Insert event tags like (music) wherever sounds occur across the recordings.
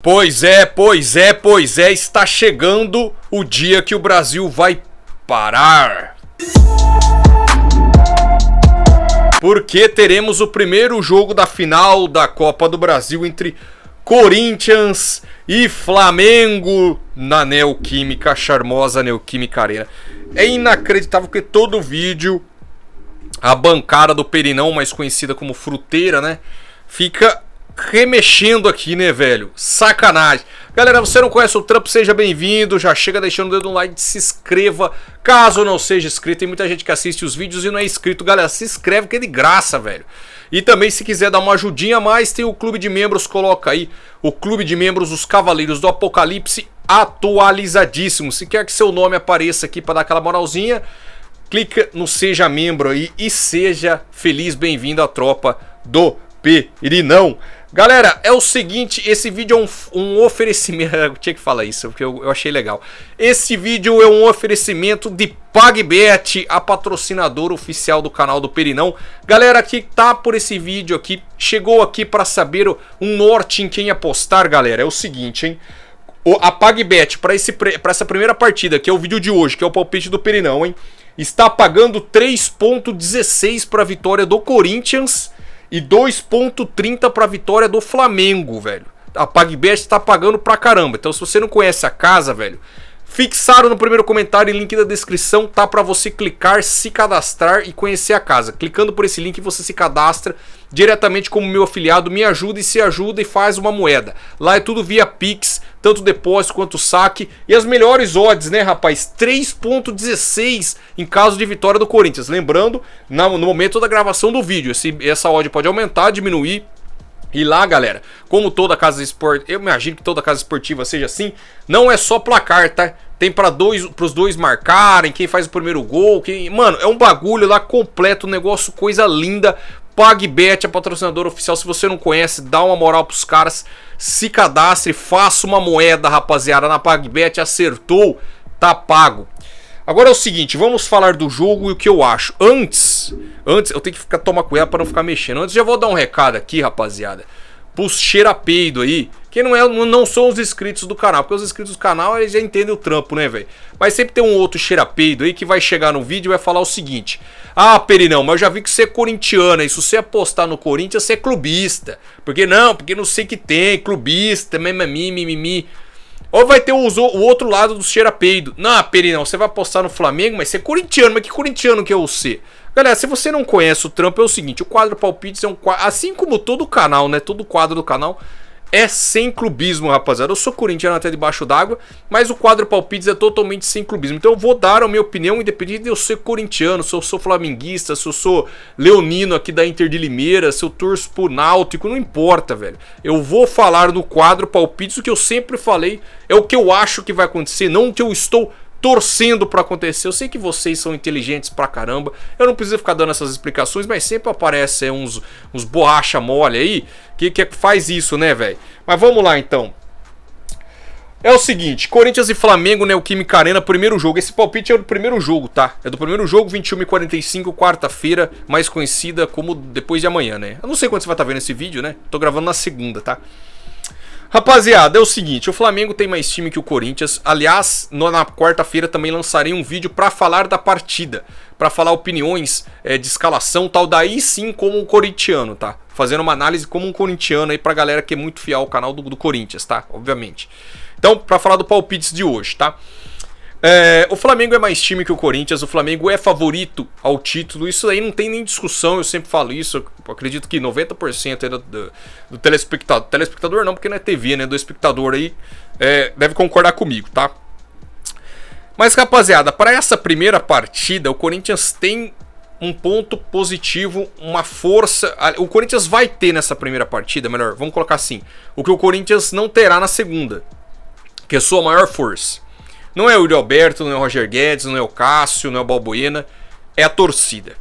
Pois é, pois é, pois é, está chegando o dia que o Brasil vai parar. Porque teremos o primeiro jogo da final da Copa do Brasil entre Corinthians e Flamengo na Neoquímica, charmosa Neoquímica Arena. É inacreditável que todo vídeo a bancada do Perinão, mais conhecida como Fruteira, né, fica remexendo aqui, né, velho? Sacanagem. Galera, você não conhece o Trampo, seja bem-vindo. Já chega deixando o dedo no like, se inscreva. Caso não seja inscrito, tem muita gente que assiste os vídeos e não é inscrito. Galera, se inscreve que é de graça, velho. E também, se quiser dar uma ajudinha a mais, tem o clube de membros. Coloca aí o clube de membros, os Cavaleiros do Apocalipse, atualizadíssimo. Se quer que seu nome apareça aqui para dar aquela moralzinha, clica no Seja Membro aí e seja feliz, bem-vindo à tropa do Pirinão. Galera, é o seguinte, esse vídeo é um, um oferecimento... (laughs) Eu tinha que falar isso, porque eu, eu, achei legal. Esse vídeo é um oferecimento de PagBet, a patrocinadora oficial do canal do Perinão. Galera que tá por esse vídeo aqui, chegou aqui para saber um norte em quem apostar, galera. É o seguinte, hein? A PagBet, para essa primeira partida, que é o vídeo de hoje, que é o palpite do Perinão, hein? Está pagando 3.16 para a vitória do Corinthians e 2.30 para a vitória do Flamengo, velho. A PagBest está pagando pra caramba. Então, se você não conhece a casa, velho, Fixaram no primeiro comentário e link da descrição, tá para você clicar, se cadastrar e conhecer a casa. Clicando por esse link você se cadastra diretamente como meu afiliado, me ajuda e se ajuda e faz uma moeda. Lá é tudo via Pix, tanto depósito quanto saque. E as melhores odds, né, rapaz? 3.16 em caso de vitória do Corinthians. Lembrando, no momento da gravação do vídeo, esse, essa odd pode aumentar, diminuir, e lá, galera, como toda casa esportiva, eu imagino que toda casa esportiva seja assim, não é só placar, tá? Tem para dois, pros dois marcarem, quem faz o primeiro gol, quem, mano, é um bagulho lá completo, um negócio coisa linda. PagBet a é patrocinadora oficial. Se você não conhece, dá uma moral pros caras, se cadastre, faça uma moeda, rapaziada, na PagBet acertou, tá pago. Agora é o seguinte, vamos falar do jogo e o que eu acho. Antes, antes eu tenho que ficar tomar cuidado para não ficar mexendo. Antes já vou dar um recado aqui, rapaziada. Pros cheirapeido aí, que não, é, não são os inscritos do canal, porque os inscritos do canal eles já entendem o trampo, né, velho? Mas sempre tem um outro cheirapeido aí que vai chegar no vídeo e vai falar o seguinte: Ah, Perinão, mas eu já vi que você é corintiana, Isso se você apostar no Corinthians, você é clubista. Porque não, porque não sei que tem, clubista, mimimi, mimimi. Ou vai ter o, o outro lado do cheira peido. Não, Perinão, você vai apostar no Flamengo, mas você é corintiano. Mas que corintiano que é você? Galera, se você não conhece o trampo, é o seguinte: o quadro Palpites é um quadro. Assim como todo o canal, né? Todo o quadro do canal é sem clubismo, rapaziada. Eu sou corintiano até debaixo d'água, mas o quadro palpites é totalmente sem clubismo. Então eu vou dar a minha opinião, independente de eu ser corintiano, se eu sou flamenguista, se eu sou leonino aqui da Inter de Limeira, se eu torço pro Náutico, não importa, velho. Eu vou falar no quadro palpites o que eu sempre falei, é o que eu acho que vai acontecer, não o que eu estou torcendo para acontecer. Eu sei que vocês são inteligentes pra caramba. Eu não preciso ficar dando essas explicações, mas sempre aparecem é, uns, uns borracha mole aí que, que faz isso, né, velho? Mas vamos lá então. É o seguinte, Corinthians e Flamengo, Neoquímica Arena, primeiro jogo. Esse palpite é do primeiro jogo, tá? É do primeiro jogo, 21h45, quarta-feira, mais conhecida como depois de amanhã, né? Eu não sei quando você vai estar tá vendo esse vídeo, né? Tô gravando na segunda, tá? Rapaziada, é o seguinte, o Flamengo tem mais time que o Corinthians. Aliás, na quarta-feira também lançarei um vídeo para falar da partida, para falar opiniões é, de escalação, tal daí sim como um corintiano, tá? Fazendo uma análise como um corintiano aí pra galera que é muito fiel ao canal do, do Corinthians, tá? Obviamente. Então, para falar do palpites de hoje, tá? É, o Flamengo é mais time que o Corinthians, o Flamengo é favorito ao título, isso aí não tem nem discussão, eu sempre falo isso, eu acredito que 90% é do, do, do, telespectador, telespectador não, porque não é TV, né, do espectador aí, é, deve concordar comigo, tá? Mas rapaziada, para essa primeira partida, o Corinthians tem um ponto positivo, uma força. O Corinthians vai ter nessa primeira partida, melhor, vamos colocar assim, o que o Corinthians não terá na segunda, que é sua maior força. Não é o Yuri Alberto, não é o Roger Guedes, não é o Cássio, não é o Balbuena. É a torcida.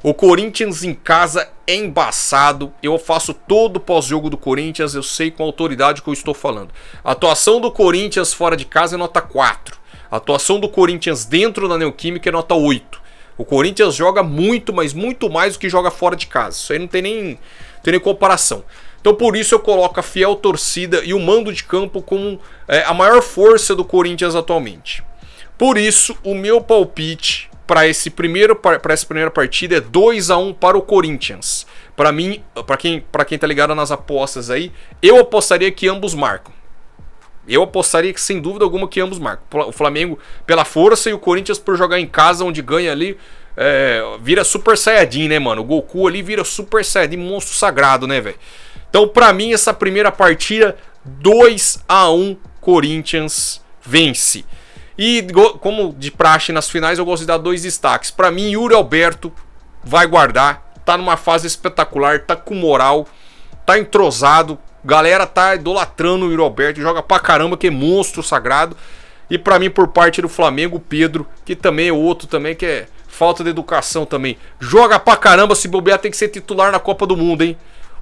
O Corinthians em casa é embaçado. Eu faço todo o pós-jogo do Corinthians, eu sei com autoridade que eu estou falando. A atuação do Corinthians fora de casa é nota 4. A atuação do Corinthians dentro da Neoquímica é nota 8. O Corinthians joga muito, mas muito mais do que joga fora de casa. Isso aí não tem nem, não tem nem comparação. Então por isso eu coloco a fiel torcida e o mando de campo como é, a maior força do Corinthians atualmente. Por isso o meu palpite para esse primeiro para essa primeira partida é 2 a 1 para o Corinthians. Para mim, para quem para quem tá ligado nas apostas aí, eu apostaria que ambos marcam. Eu apostaria que, sem dúvida alguma, que ambos marcam. O Flamengo pela força e o Corinthians por jogar em casa, onde ganha ali, é, vira Super Saiyajin, né, mano? O Goku ali vira Super Saiyajin, monstro sagrado, né, velho? Então, para mim, essa primeira partida, 2 a 1 Corinthians vence. E como de praxe nas finais, eu gosto de dar dois destaques. Para mim, Yuri Alberto vai guardar, tá numa fase espetacular, tá com moral, tá entrosado, galera tá idolatrando o Yuri Alberto, joga pra caramba, que é monstro sagrado. E para mim, por parte do Flamengo, Pedro, que também é outro também que é falta de educação também. Joga pra caramba, se bobear tem que ser titular na Copa do Mundo, hein?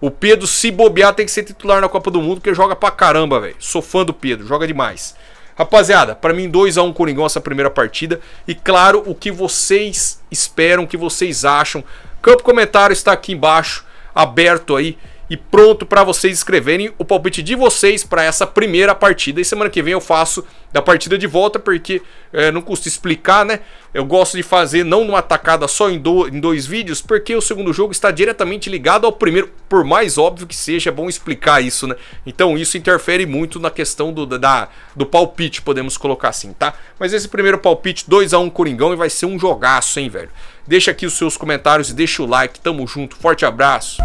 O Pedro, se bobear, tem que ser titular na Copa do Mundo, porque joga pra caramba, velho. Sou fã do Pedro, joga demais. Rapaziada, para mim 2 a 1 um Coringão essa primeira partida. E claro, o que vocês esperam, o que vocês acham. Campo comentário está aqui embaixo, aberto aí e pronto para vocês escreverem o palpite de vocês para essa primeira partida. E semana que vem eu faço da partida de volta, porque é, não custa explicar, né? Eu gosto de fazer não numa atacada só em, do, em dois vídeos, porque o segundo jogo está diretamente ligado ao primeiro, por mais óbvio que seja, é bom explicar isso, né? Então isso interfere muito na questão do, da, do palpite, podemos colocar assim, tá? Mas esse primeiro palpite, 2 a 1 um Coringão, e vai ser um jogaço, hein, velho? Deixa aqui os seus comentários e deixa o like, tamo junto, forte abraço.